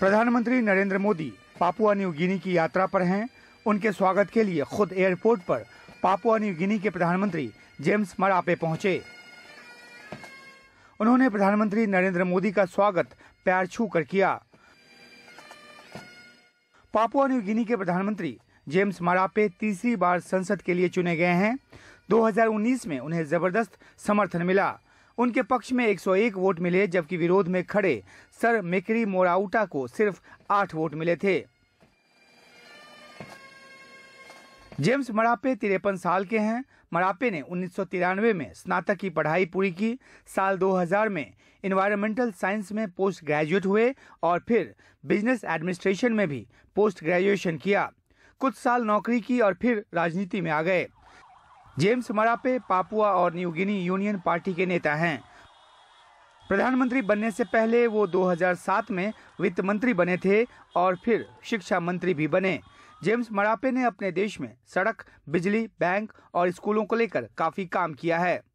प्रधानमंत्री Narendra Modi Papua New Guinea की यात्रा पर हैं उनके स्वागत के लिए खुद एयरपोर्ट पर पापुआ न्यू गिनी के प्रधानमंत्री जेम्स मरापे पहुंचे उन्होंने प्रधानमंत्री नरेंद्र मोदी का स्वागत पैर छू कर किया पापुआ न्यू गिनी के प्रधानमंत्री जेम्स मरापे तीसरी बार संसद के लिए चुने गए हैं 2019 में उन्हें जबरदस्त समर्थन मिला उनके पक्ष में 101 वोट मिले जबकि विरोध में खड़े सर मेकरी मोराउटा को सिर्फ आठ वोट मिले थे जेम्स मरापे तिरपन साल के हैं मरापे ने उन्नीस में स्नातक की पढ़ाई पूरी की साल 2000 में इन्वायरमेंटल साइंस में पोस्ट ग्रेजुएट हुए और फिर बिजनेस एडमिनिस्ट्रेशन में भी पोस्ट ग्रेजुएशन किया कुछ साल नौकरी की और फिर राजनीति में आ गए जेम्स मरापे पापुआ और न्यू गिनी यूनियन पार्टी के नेता हैं प्रधानमंत्री बनने से पहले वो 2007 में वित्त मंत्री बने थे और फिर शिक्षा मंत्री भी बने जेम्स मरापे ने अपने देश में सड़क बिजली बैंक और स्कूलों को लेकर काफी काम किया है